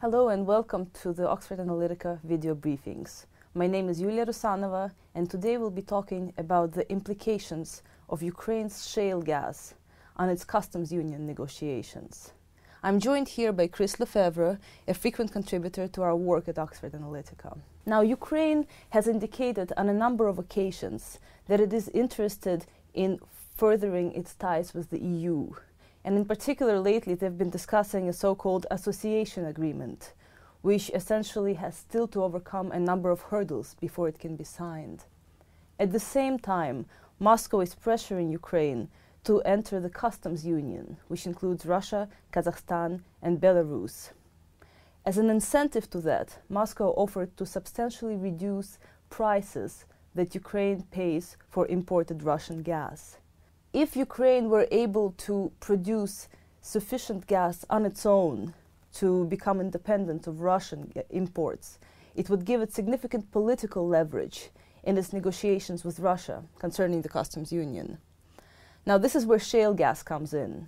Hello and welcome to the Oxford Analytica video briefings. My name is Yulia Rusanova and today we'll be talking about the implications of Ukraine's shale gas on its customs union negotiations. I'm joined here by Chris Lefevre, a frequent contributor to our work at Oxford Analytica. Now, Ukraine has indicated on a number of occasions that it is interested in furthering its ties with the EU. And in particular, lately, they've been discussing a so called association agreement, which essentially has still to overcome a number of hurdles before it can be signed. At the same time, Moscow is pressuring Ukraine to enter the customs union, which includes Russia, Kazakhstan, and Belarus. As an incentive to that, Moscow offered to substantially reduce prices that Ukraine pays for imported Russian gas if Ukraine were able to produce sufficient gas on its own to become independent of Russian imports, it would give it significant political leverage in its negotiations with Russia concerning the customs union. Now, this is where shale gas comes in.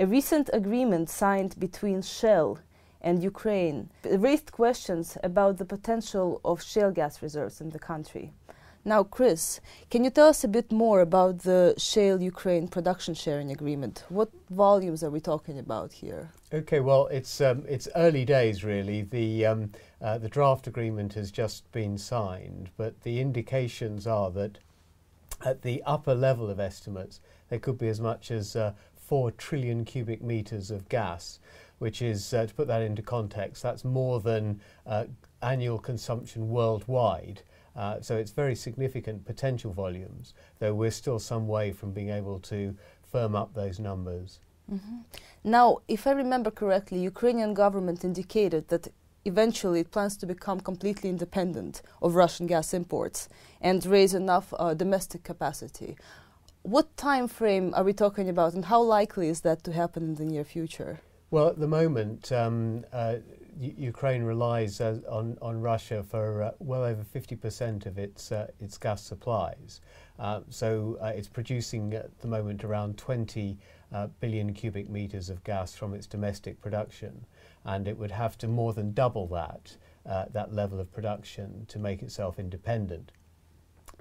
A recent agreement signed between Shell and Ukraine raised questions about the potential of shale gas reserves in the country. Now, Chris, can you tell us a bit more about the Shale Ukraine production sharing agreement? What volumes are we talking about here? Okay, well, it's um, it's early days really. The um, uh, the draft agreement has just been signed, but the indications are that at the upper level of estimates, there could be as much as uh, four trillion cubic meters of gas, which is uh, to put that into context, that's more than uh, annual consumption worldwide. Uh, so it's very significant potential volumes, though we're still some way from being able to firm up those numbers. Mm -hmm. Now, if I remember correctly, Ukrainian government indicated that eventually it plans to become completely independent of Russian gas imports and raise enough uh, domestic capacity. What time frame are we talking about, and how likely is that to happen in the near future? Well, at the moment, um, uh, Ukraine relies uh, on, on Russia for uh, well over 50% of its, uh, its gas supplies. Uh, so uh, it's producing at the moment around 20 uh, billion cubic meters of gas from its domestic production. And it would have to more than double that, that level of production to make itself independent.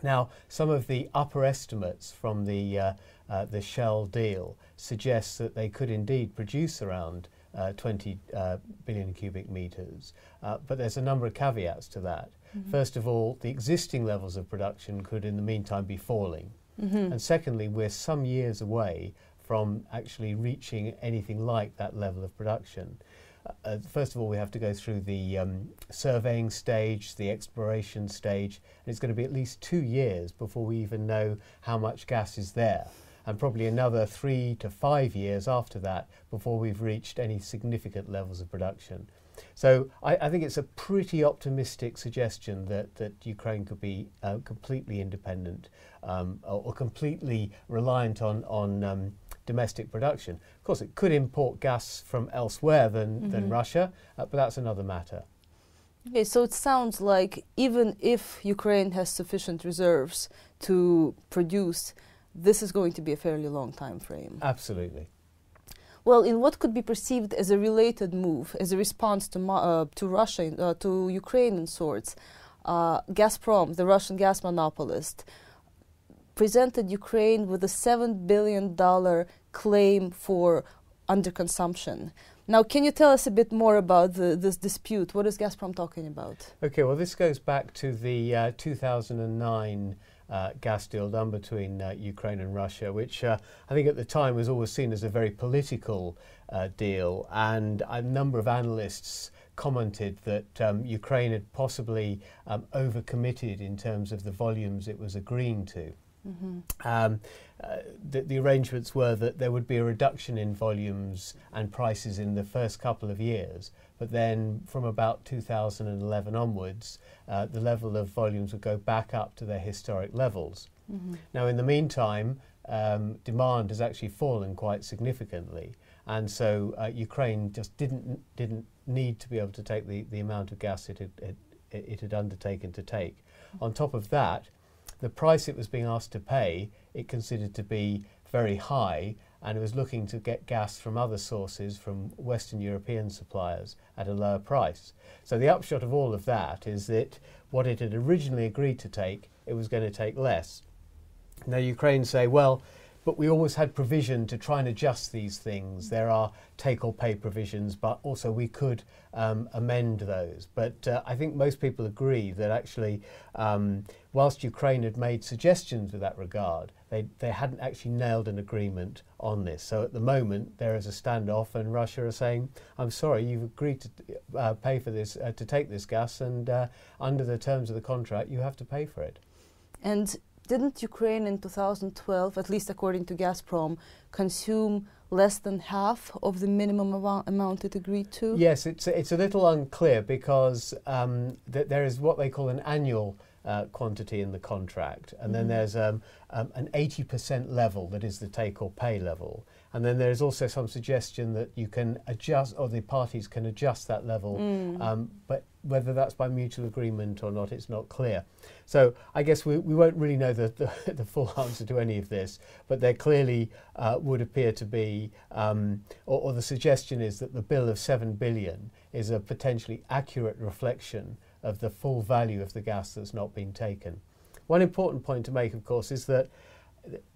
Now, some of the upper estimates from the, the Shell deal suggests that they could indeed produce around uh, 20 uh, billion cubic meters. Uh, but there's a number of caveats to that. Mm -hmm. First of all, the existing levels of production could in the meantime be falling. Mm -hmm. And secondly, we're some years away from actually reaching anything like that level of production. Uh, uh, first of all, we have to go through the um, surveying stage, the exploration stage, and it's going to be at least two years before we even know how much gas is there and probably another three to five years after that before we've reached any significant levels of production. So I, I think it's a pretty optimistic suggestion that, that Ukraine could be uh, completely independent um, or, or, completely reliant on, on um, domestic production. Of course, it could import gas from elsewhere than, mm -hmm. than mm-hmm. Russia, uh, but that's another matter. Okay, so it sounds like even if Ukraine has sufficient reserves to produce this is going to be a fairly long time frame. Absolutely. Well, in what could be perceived as a related move, as a response to, uh, to Russia, uh, to Ukraine in sorts, uh, Gazprom, the Russian gas monopolist, presented Ukraine with a $7 billion claim for underconsumption. Now, can you tell us a bit more about the, this dispute? What is Gazprom talking about? Okay, well, this goes back to the uh, 2009 uh, gas deal done between uh, Ukraine and Russia, which uh, I think at the time was always seen as a very political uh, deal. And a number of analysts commented that um, Ukraine had possibly um, overcommitted in terms of the volumes it was agreeing to. Mm -hmm. um, uh, the, the, arrangements were that there would be a reduction in volumes and prices in the first couple of years, but then from about 2011 onwards, uh, the level of volumes would go back up to their historic levels. Mm -hmm. Now, in the meantime, um, demand has actually fallen quite significantly, and so uh, Ukraine just didn't didn't need to be able to take the, the amount of gas it had, it, it had undertaken to take. Mm -hmm. On top of that, the price it was being asked to pay, it considered to be very high, and it was looking to get gas from other sources, from Western European suppliers, at a lower price. So the upshot of all of that is that what it had originally agreed to take, it was going to take less. Now, Ukraine say, well, but we always had provision to try and adjust these things. There are take or pay provisions, but also we could um, amend those. But uh, I think most people agree that actually, um, whilst Ukraine had made suggestions with that regard, they, they hadn't actually nailed an agreement on this. So at the moment, there is a standoff, and Russia are saying, I'm sorry, you've agreed to uh, pay for this, uh, to take this gas, and uh, under the terms of the contract, you have to pay for it. And didn't Ukraine in 2012, at least according to Gazprom, consume less than half of the minimum amount, it agreed to? Yes, it's, it's a little unclear because um, th there is what they call an annual uh, quantity in the contract, and mm -hmm. then mm-hmm. there's um, um, an 80% level that is the take or pay level. And then there's also some suggestion that you can adjust, or the parties can adjust that level, mm. Um, but whether that's by mutual agreement or not, it's not clear. So I guess we, we won't really know the, the, the full answer to any of this, but there clearly uh, would appear to be, um, or, or the suggestion is that the bill of 7 billion is a potentially accurate reflection of the full value of the gas that's not been taken. One important point to make, of course, is that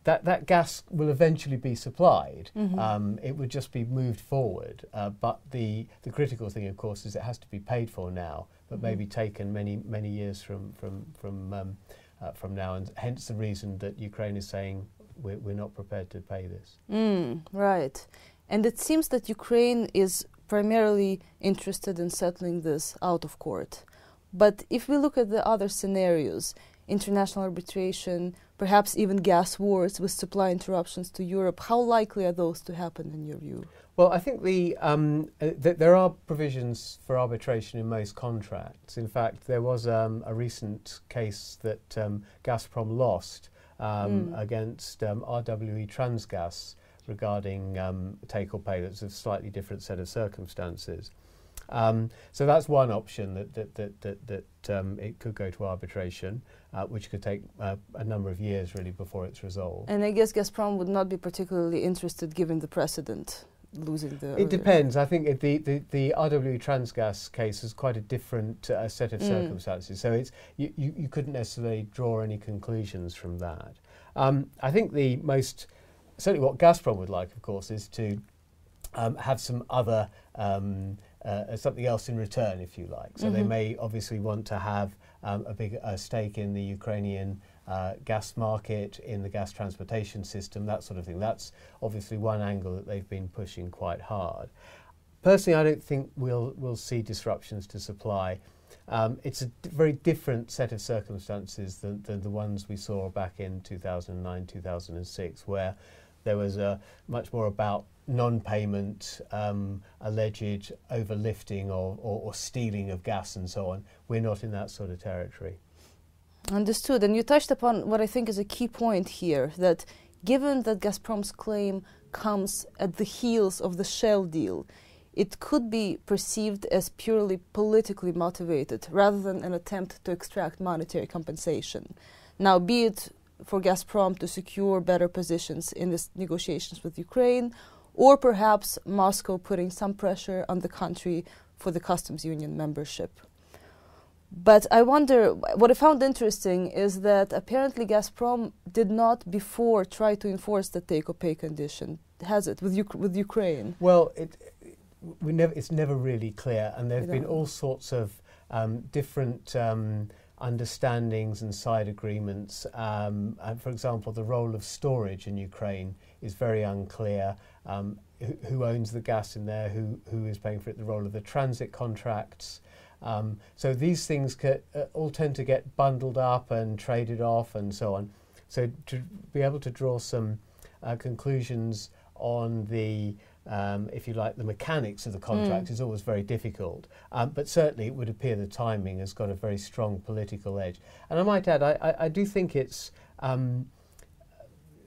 that, that gas will eventually be supplied. Mm -hmm. um, it would just be moved forward. Uh, but the, the critical thing, of course, is it has to be paid for now, but mm -hmm. maybe taken many, many years from, from, from, um, uh, from now. And hence the reason that Ukraine is saying we're, we're not prepared to pay this. Mm, right. And it seems that Ukraine is primarily interested in settling this out of court. But if we look at the other scenarios, international arbitration, perhaps even gas wars with supply interruptions to Europe. How likely are those to happen in your view? Well, I think the, um, uh, th there are provisions for arbitration in most contracts. In fact, there was um, a recent case that um, Gazprom lost mm. against um, RWE Transgas regarding um, take or pay. That's a slightly different set of circumstances. Um, so that's one option that, that, that, that, that um, it could go to arbitration, uh, which could take uh, a number of years really before it's resolved. And I guess Gazprom would not be particularly interested given the precedent. Losing the it depends. I think the, the, the RW Transgas case is quite a different uh, set of mm. circumstances. So it's you, you, you, couldn't necessarily draw any conclusions from that. Um, I think the most certainly what Gazprom would like, of course, is to um, have some other um, uh, something else in return, if you like. So mm -hmm. they mm-hmm. may obviously want to have um, a big uh, stake in the Ukrainian uh, gas market, in the gas transportation system, that sort of thing. That's obviously one angle that they've been pushing quite hard. Personally, I don't think we'll we'll see disruptions to supply. Um, it's a very different set of circumstances than, than the ones we saw back in 2009, 2006, where there was a much more about non-payment, um, alleged overlifting or, or, or stealing of gas and so on. We're not in that sort of territory. Understood. And you touched upon what I think is a key point here, that given that Gazprom's claim comes at the heels of the Shell deal, it could be perceived as purely politically motivated rather than an attempt to extract monetary compensation. Now, be it for Gazprom to secure better positions in the negotiations with Ukraine or perhaps Moscow putting some pressure on the country for the customs union membership. But I wonder, what I found interesting is that apparently Gazprom did not before try to enforce the take or pay condition, has it, with, Uk with Ukraine? Well, it, we never, it's never really clear, and there have been all sorts of um, different. Um, understandings and side agreements. Um, and for example, the role of storage in Ukraine is very unclear. Um, who, owns the gas in there? Who who is paying for it? The role of the transit contracts. Um, so these things uh, all tend to get bundled up and traded off and so on. So to be able to draw some uh, conclusions on the um, if you like, the mechanics of the hmm. contract, mm. is always very difficult. Um, but certainly it would appear the timing has got a very strong political edge. And I might add, I, I, I do think it's um,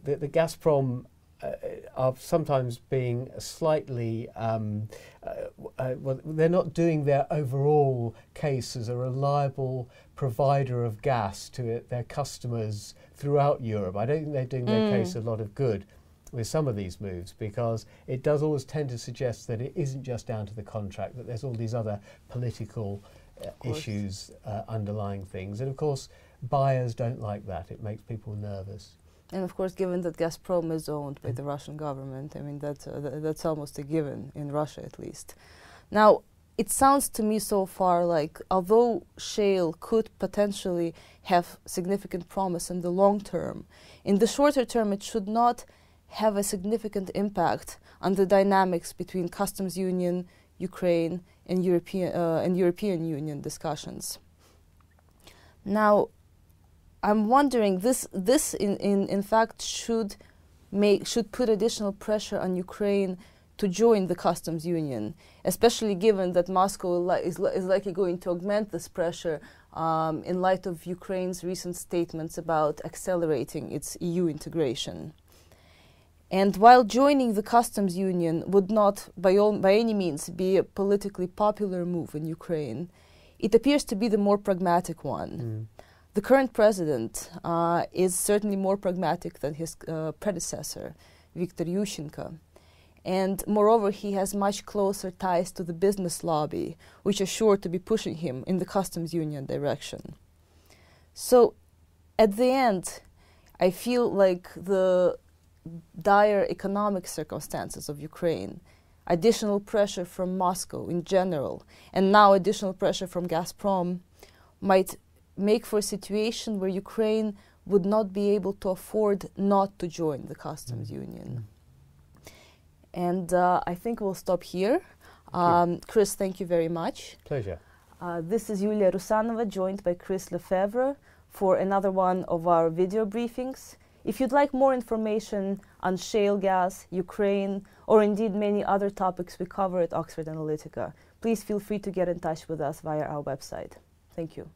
the, the Gazprom uh, are sometimes being slightly, um, uh, uh, well, they're not doing their overall case as a reliable provider of gas to uh, their customers throughout Europe. I don't think they're doing mm. their hmm. case a lot of good with some of these moves because it does always tend to suggest that it isn't just down to the contract, that there's all these other political uh, issues uh, underlying things. And of course, buyers don't like that. It makes people nervous. And of course, given that Gazprom is owned by mm. the Russian government, I mean, that, uh, th that's almost a given, in Russia at least. Now, it sounds to me so far like although shale could potentially have significant promise in the long term, in the shorter term, it should not have a significant impact on the dynamics between customs union, Ukraine, and European, uh, and European Union discussions. Now, I'm wondering this, this in, in, in fact should, make, should put additional pressure on Ukraine to join the customs union, especially given that Moscow li is, li is, likely going to augment this pressure um, in light of Ukraine's recent statements about accelerating its EU integration. And while joining the customs union would not, by, all, by any means, be a politically popular move in Ukraine, it appears to be the more pragmatic one. Mm. The current president uh, is certainly more pragmatic than his uh, predecessor, Viktor Yushchenko. And moreover, he has much closer ties to the business lobby, which are sure to be pushing him in the customs union direction. So at the end, I feel like the dire economic circumstances of Ukraine, additional pressure from Moscow in general, and now additional pressure from Gazprom might make for a situation where Ukraine would not be able to afford not to join the customs mm. union. Mm. And uh, I think we'll stop here. Um, Chris, thank you very much. Pleasure. Uh, this is Yulia Rusanova, joined by Chris Lefebvre, for another one of our video briefings. If you'd like more information on shale gas, Ukraine, or indeed many other topics we cover at Oxford Analytica, please feel free to get in touch with us via our website. Thank you.